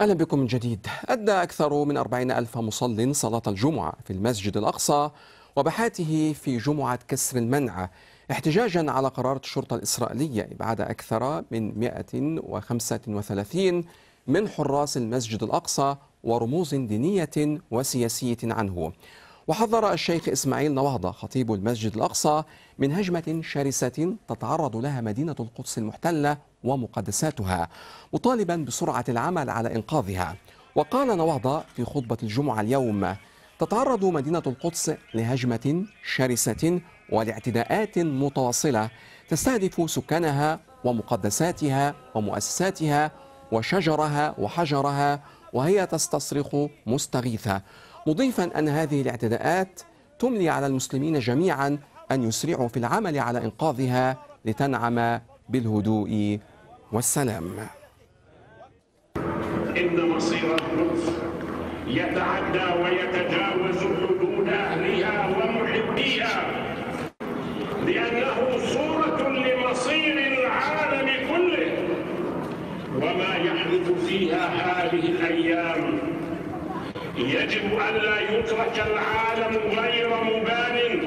أهلا بكم من جديد أدى أكثر من أربعين ألف مصل صلاة الجمعة في المسجد الأقصى وبحاته في جمعة كسر المنع احتجاجا على قرار الشرطة الإسرائيلية إبعاد أكثر من 135 من حراس المسجد الأقصى ورموز دينية وسياسية عنه وحذر الشيخ إسماعيل نوهضة خطيب المسجد الأقصى من هجمة شرسة تتعرض لها مدينة القدس المحتلة ومقدساتها مطالبا بسرعة العمل على إنقاذها وقال نوهضة في خطبة الجمعة اليوم تتعرض مدينة القدس لهجمة شرسة ولاعتداءات متواصلة تستهدف سكانها ومقدساتها ومؤسساتها وشجرها وحجرها وهي تستصرخ مستغيثة مضيفا أن هذه الاعتداءات تملي على المسلمين جميعا أن يسرعوا في العمل على إنقاذها لتنعم بالهدوء والسلام إن مصير يتعدى ويتجاوز يجب ألا يترك العالم غير مبان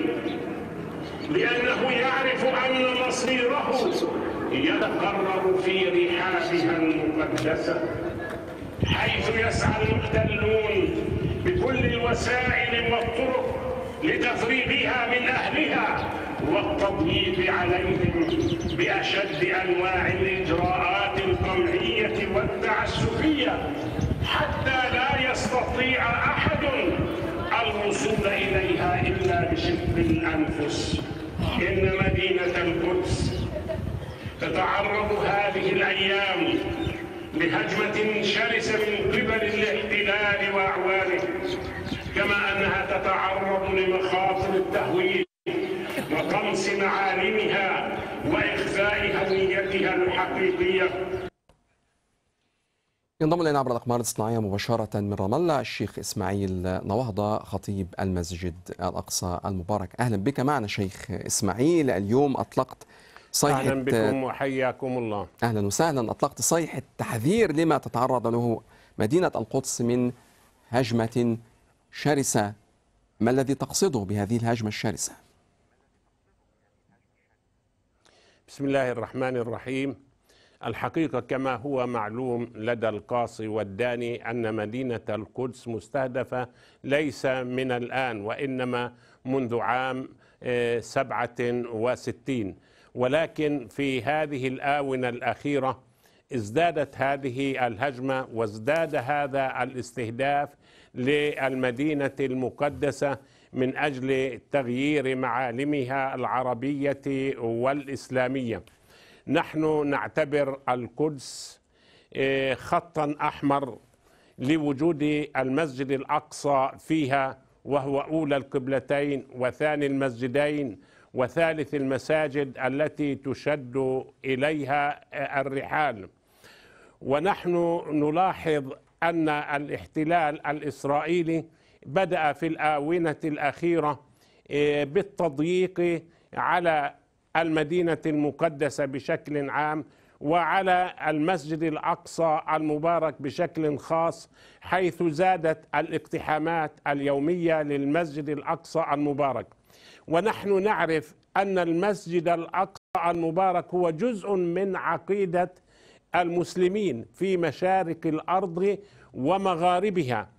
لأنه يعرف أن مصيره يتقرر في رحابها المقدسة حيث يسعى المحتلون بكل الوسائل والطرق لتفريغها من أهلها والتضييق عليهم بأشد أنواع الإجراءات القمعية والتعسفية حتى لا يستطيع أحد الوصول إليها إلا بشق الأنفس إن مدينة القدس تتعرض هذه الأيام لهجمة شرسة من قبل الاحتلال وأعوانه كما أنها تتعرض لمخاطر التهويل وطمس معالمها وإخفاء هويتها الحقيقية ينضم الينا عبر الاقمار الصناعيه مباشره من رام الله الشيخ اسماعيل نواهضه خطيب المسجد الاقصى المبارك اهلا بك معنا شيخ اسماعيل اليوم اطلقت صيحه اهلا بكم وحياكم الله اهلا وسهلا اطلقت صيحه تحذير لما تتعرض له مدينه القدس من هجمه شرسه ما الذي تقصده بهذه الهجمه الشرسه بسم الله الرحمن الرحيم الحقيقة كما هو معلوم لدى القاصي والداني أن مدينة القدس مستهدفة ليس من الآن وإنما منذ عام آه، سبعة وستين ولكن في هذه الآونة الأخيرة ازدادت هذه الهجمة وازداد هذا الاستهداف للمدينة المقدسة من أجل تغيير معالمها العربية والإسلامية نحن نعتبر القدس آه، خطا احمر لوجود المسجد الاقصى فيها وهو اولى القبلتين وثاني المسجدين وثالث المساجد التي تشد اليها آه، الرحال ونحن نلاحظ ان الاحتلال الاسرائيلي بدا في الاونه الاخيره آه، بالتضييق على المدينه المقدسه بشكل عام وعلى المسجد الاقصى المبارك بشكل خاص حيث زادت الاقتحامات اليوميه للمسجد الاقصى المبارك ونحن نعرف ان المسجد الاقصى المبارك هو جزء من عقيده المسلمين في مشارق الارض ومغاربها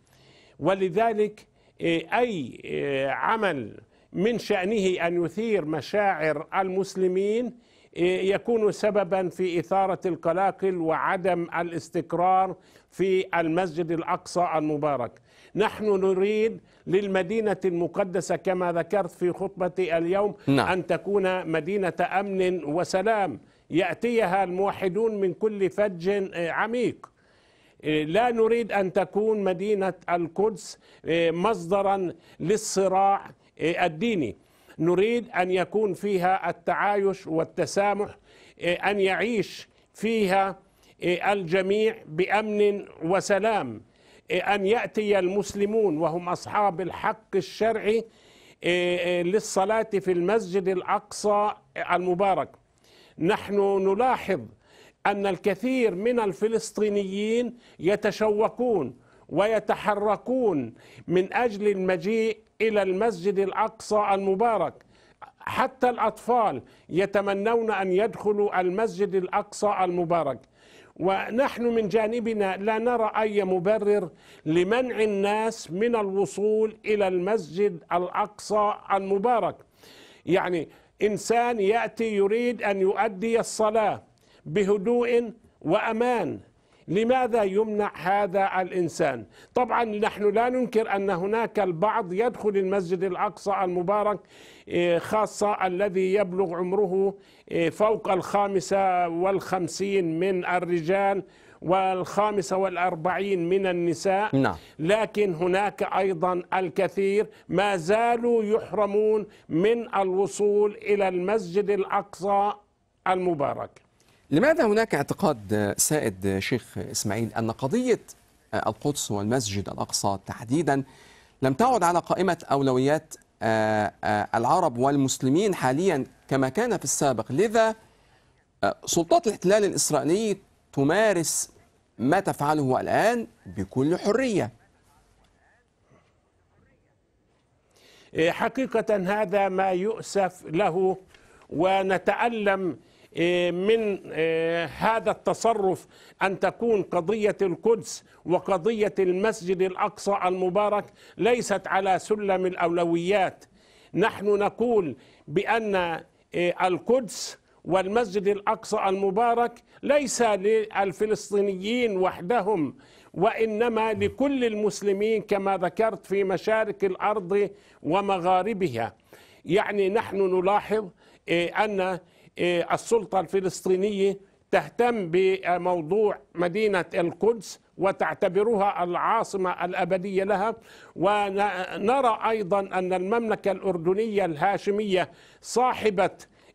ولذلك إيه، اي إيه، عمل من شأنه أن يثير مشاعر المسلمين إيه، يكون سببا في إثارة القلاقل وعدم الاستقرار في المسجد الأقصى المبارك نحن نريد للمدينة المقدسة كما ذكرت في خطبتي اليوم نعم. أن تكون مدينة أمن وسلام يأتيها الموحدون من كل فج إيه، عميق إيه، لا نريد أن تكون مدينة القدس مصدرا للصراع إيه، الديني نريد أن يكون فيها التعايش والتسامح إيه، أن يعيش فيها إيه، الجميع بأمن وسلام أن يأتي المسلمون وهم أصحاب الحق الشرعي للصلاة في المسجد الأقصى المبارك نحن نلاحظ أن الكثير من الفلسطينيين يتشوقون ويتحركون من أجل المجيء إلى المسجد الأقصى المبارك حتى الأطفال يتمنون أن يدخلوا المسجد الأقصى المبارك ونحن من جانبنا لا نرى أي مبرر لمنع الناس من الوصول إلى المسجد الأقصى المبارك يعني إنسان يأتي يريد أن يؤدي الصلاة بهدوء وأمان لماذا يمنع هذا الإنسان طبعا نحن لا ننكر أن هناك البعض يدخل المسجد الأقصى المبارك إيه، خاصة الذي يبلغ عمره إيه، فوق الخامسة والخمسين من الرجال والخامسة والأربعين من النساء نعم. لكن هناك أيضا الكثير ما زالوا يحرمون من الوصول إلى المسجد الأقصى المبارك لماذا هناك اعتقاد سائد شيخ اسماعيل ان قضيه القدس والمسجد الاقصى تحديدا لم تعد على قائمه اولويات آه، آه، العرب والمسلمين حاليا كما كان في السابق لذا آه، سلطات الاحتلال الاسرائيلي تمارس ما تفعله الان بكل حريه إيه، حقيقه هذا ما يؤسف له ونتالم إيه، من إيه، هذا التصرف أن تكون قضية القدس وقضية المسجد الأقصى المبارك ليست على سلم الأولويات نحن نقول بأن إيه، القدس والمسجد الأقصى المبارك ليس للفلسطينيين وحدهم وإنما لكل المسلمين كما ذكرت في مشارق الأرض ومغاربها يعني نحن نلاحظ أن السلطة الفلسطينية تهتم بموضوع مدينة القدس وتعتبرها العاصمة الأبدية لها ونرى أيضا أن المملكة الأردنية الهاشمية صاحبة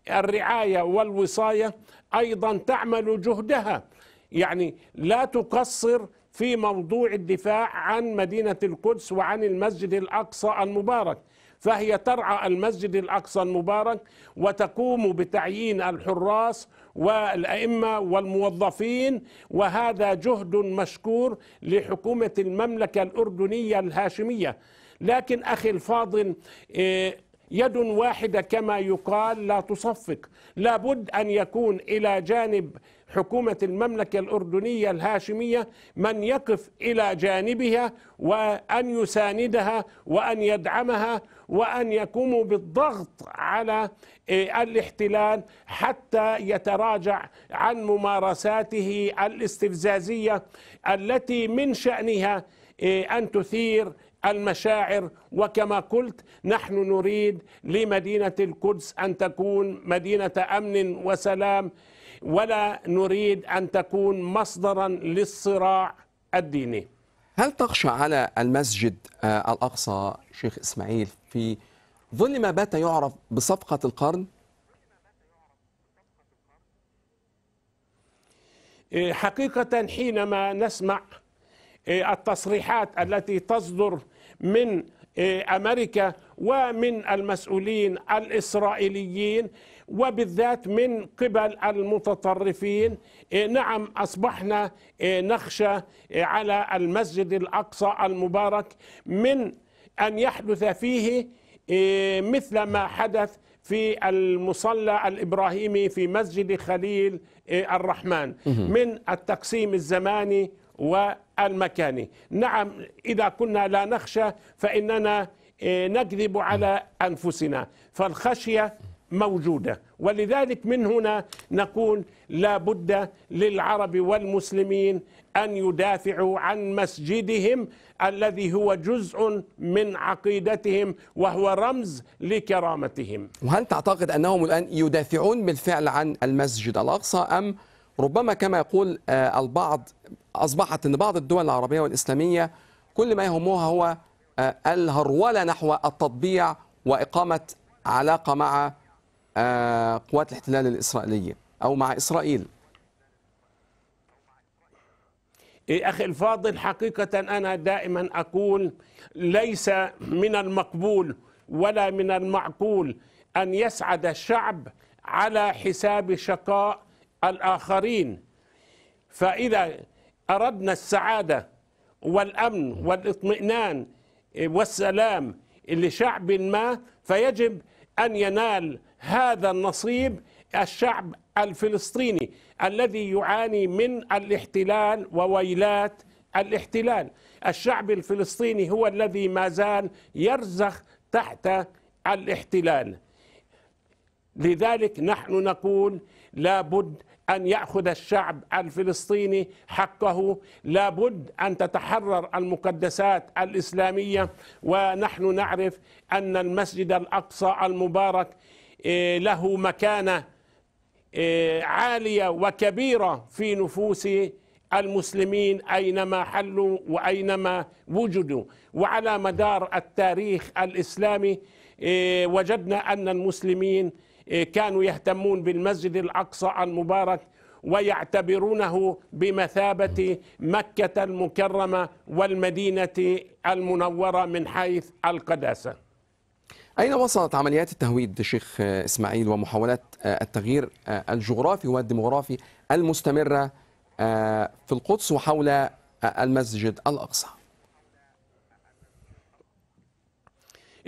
الرعاية والوصاية أيضا تعمل جهدها يعني لا تقصر في موضوع الدفاع عن مدينة القدس وعن المسجد الأقصى المبارك فهي ترعى المسجد الاقصى المبارك وتقوم بتعيين الحراس والائمه والموظفين وهذا جهد مشكور لحكومه المملكه الاردنيه الهاشميه لكن اخي الفاضل إيه يد واحدة كما يقال لا تصفق لابد أن يكون إلى جانب حكومة المملكة الأردنية الهاشمية من يقف إلى جانبها وأن يساندها وأن يدعمها وأن يقوموا بالضغط على إيه، الاحتلال حتى يتراجع عن ممارساته الاستفزازية التي من شأنها إيه، أن تثير المشاعر وكما قلت نحن نريد لمدينه القدس ان تكون مدينه امن وسلام ولا نريد ان تكون مصدرا للصراع الديني. هل تخشى على المسجد آه، الاقصى شيخ اسماعيل في ظل ما بات يعرف بصفقه القرن؟ إيه، حقيقة حينما نسمع إيه، التصريحات التي تصدر من إيه، امريكا ومن المسؤولين الاسرائيليين وبالذات من قبل المتطرفين إيه، نعم اصبحنا نخشى على المسجد الاقصى المبارك من ان يحدث فيه مثل ما حدث في المصلى الابراهيمي في مسجد خليل الرحمن من التقسيم الزماني والمكاني نعم إذا كنا لا نخشى فإننا آه، نكذب على أنفسنا فالخشية موجودة ولذلك من هنا نقول لا بد للعرب والمسلمين أن يدافعوا عن مسجدهم الذي هو جزء من عقيدتهم وهو رمز لكرامتهم وهل تعتقد أنهم الآن يدافعون بالفعل عن المسجد الأقصى أم ربما كما يقول آه، البعض أصبحت أن بعض الدول العربية والإسلامية كل ما يهمها هو آه، الهرولة نحو التطبيع وإقامة علاقة مع آه، قوات الاحتلال الإسرائيلية أو مع إسرائيل إيه، أخي الفاضل حقيقة أنا دائما أقول ليس من المقبول ولا من المعقول أن يسعد الشعب على حساب شقاء الآخرين فإذا أردنا السعادة والأمن والاطمئنان والسلام لشعب ما فيجب أن ينال هذا النصيب الشعب الفلسطيني الذي يعاني من الاحتلال وويلات الاحتلال الشعب الفلسطيني هو الذي ما زال يرزخ تحت الاحتلال لذلك نحن نقول لابد أن يأخذ الشعب الفلسطيني حقه لابد أن تتحرر المقدسات الإسلامية ونحن نعرف أن المسجد الأقصى المبارك إيه، له مكانة إيه، عالية وكبيرة في نفوس المسلمين أينما حلوا وأينما وجدوا وعلى مدار التاريخ الإسلامي إيه، وجدنا أن المسلمين إيه، كانوا يهتمون بالمسجد الأقصى المبارك ويعتبرونه بمثابة مكة المكرمة والمدينة المنورة من حيث القداسة أين وصلت عمليات التهويد شيخ إسماعيل ومحاولات آه، التغيير آه، الجغرافي والديمغرافي المستمرة آه، في القدس وحول المسجد الأقصى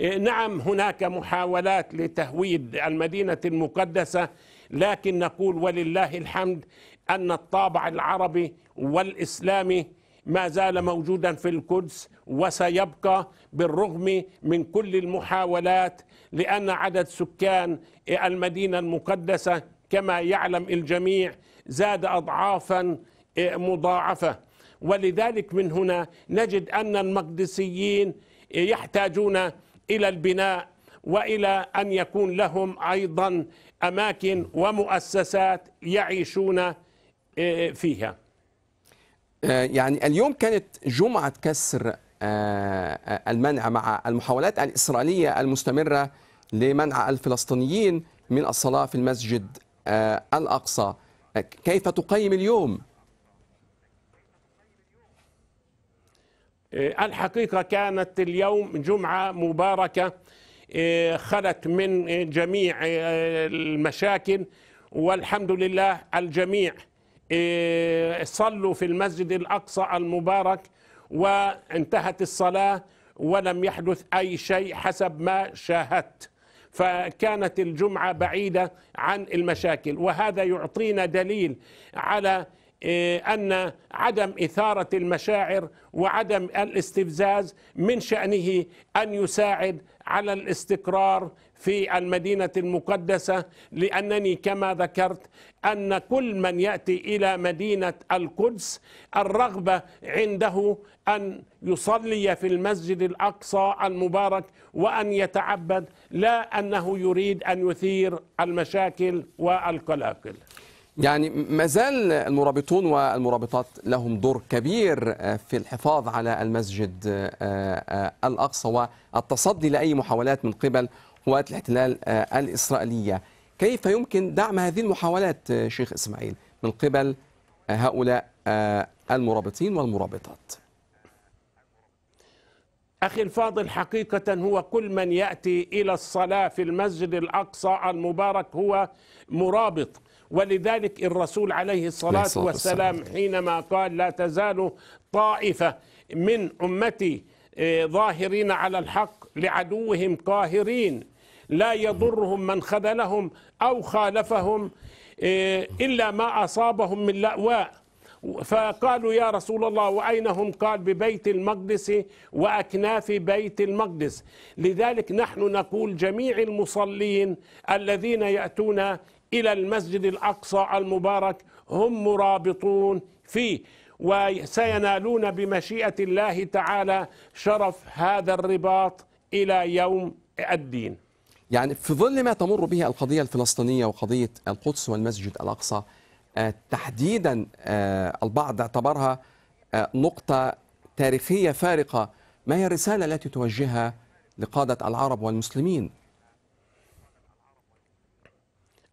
إيه، نعم هناك محاولات لتهويد المدينة المقدسة لكن نقول ولله الحمد أن الطابع العربي والإسلامي ما زال موجودا في القدس وسيبقى بالرغم من كل المحاولات لأن عدد سكان المدينة المقدسة كما يعلم الجميع زاد أضعافا إيه، مضاعفة ولذلك من هنا نجد أن المقدسيين يحتاجون الى البناء والى ان يكون لهم ايضا اماكن ومؤسسات يعيشون آه، فيها. آه، يعني اليوم كانت جمعه كسر آه، المنع مع المحاولات الاسرائيليه المستمره لمنع الفلسطينيين من الصلاه في المسجد الاقصى. كيف تقيم اليوم آه، الحقيقة كانت اليوم جمعة مباركة آه، خلت من آه، جميع المشاكل والحمد لله الجميع صلوا في المسجد الأقصى المبارك وانتهت الصلاة ولم يحدث أي شيء حسب ما شاهدت فكانت الجمعة بعيدة عن المشاكل وهذا يعطينا دليل على إيه، أن عدم إثارة المشاعر وعدم الاستفزاز من شأنه أن يساعد على الاستقرار في المدينة المقدسة لأنني كما ذكرت أن كل من يأتي إلى مدينة القدس الرغبة عنده أن يصلي في المسجد الأقصى المبارك وأن يتعبد لا أنه يريد أن يثير المشاكل والقلاقل يعني ما زال المرابطون والمرابطات لهم دور كبير آه، في الحفاظ على المسجد آه، آه، الأقصى والتصدي لأي محاولات من قبل قوات الاحتلال الإسرائيلية كيف يمكن دعم هذه المحاولات شيخ إسماعيل من قبل هؤلاء المرابطين والمرابطات أخي الفاضل حقيقة هو كل من يأتي إلى الصلاة في المسجد الأقصى المبارك هو مرابط ولذلك الرسول عليه الصلاة والسلام حينما قال لا تزال طائفة من أمتي آه، ظاهرين على الحق لعدوهم قاهرين لا يضرهم من خذلهم أو خالفهم آه، إلا ما أصابهم من لأواء فقالوا يا رسول الله وأين هم قال ببيت المقدس وأكناف بيت المقدس لذلك نحن نقول جميع المصلين الذين يأتون إلى المسجد الأقصى المبارك هم مرابطون فيه وسينالون بمشيئة الله تعالى شرف هذا الرباط إلى يوم الدين يعني في ظل ما تمر به القضية الفلسطينية وقضية القدس والمسجد الأقصى آه، تحديدا آه، البعض اعتبرها آه، نقطة تاريخية فارقة ما هي الرسالة التي توجهها لقادة العرب والمسلمين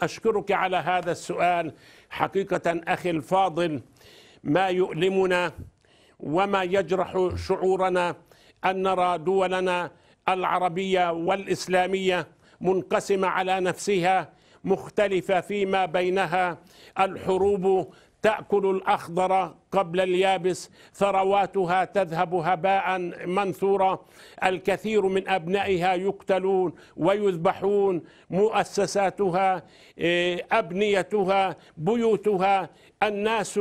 أشكرك على هذا السؤال حقيقة أخي الفاضل ما يؤلمنا وما يجرح شعورنا أن نرى دولنا العربية والإسلامية منقسمة على نفسها مختلفة فيما بينها الحروب تأكل الأخضر قبل اليابس ثرواتها تذهب هباء منثورا الكثير من أبنائها يقتلون ويذبحون مؤسساتها إيه، أبنيتها بيوتها الناس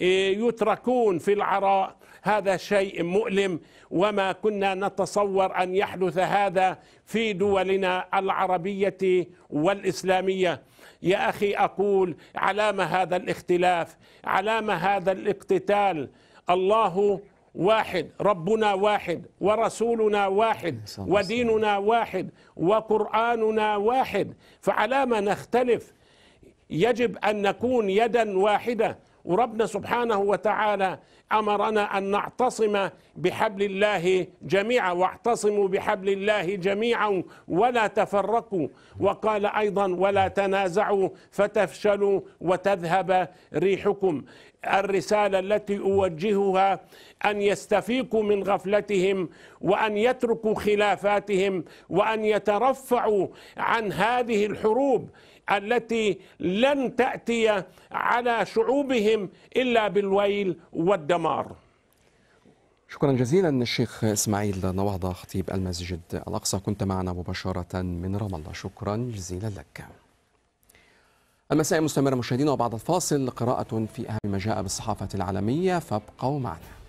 إيه، يتركون في العراء هذا شيء مؤلم وما كنا نتصور أن يحدث هذا في دولنا العربية والإسلامية يا اخي اقول علام هذا الاختلاف علام هذا الاقتتال الله واحد ربنا واحد ورسولنا واحد وديننا واحد وقراننا واحد فعلام نختلف يجب ان نكون يدا واحده وربنا سبحانه وتعالى امرنا ان نعتصم بحبل الله جميعا واعتصموا بحبل الله جميعا ولا تفرقوا وقال ايضا ولا تنازعوا فتفشلوا وتذهب ريحكم الرساله التي اوجهها ان يستفيقوا من غفلتهم وان يتركوا خلافاتهم وان يترفعوا عن هذه الحروب التي لن تاتي على شعوبهم الا بالويل والدمار الدمار شكرا جزيلا الشيخ اسماعيل نواضة خطيب المسجد الأقصى كنت معنا مباشرة من رام الله شكرا جزيلا لك المساء مستمرة مشاهدينا وبعد الفاصل قراءة في أهم ما جاء بالصحافة العالمية فابقوا معنا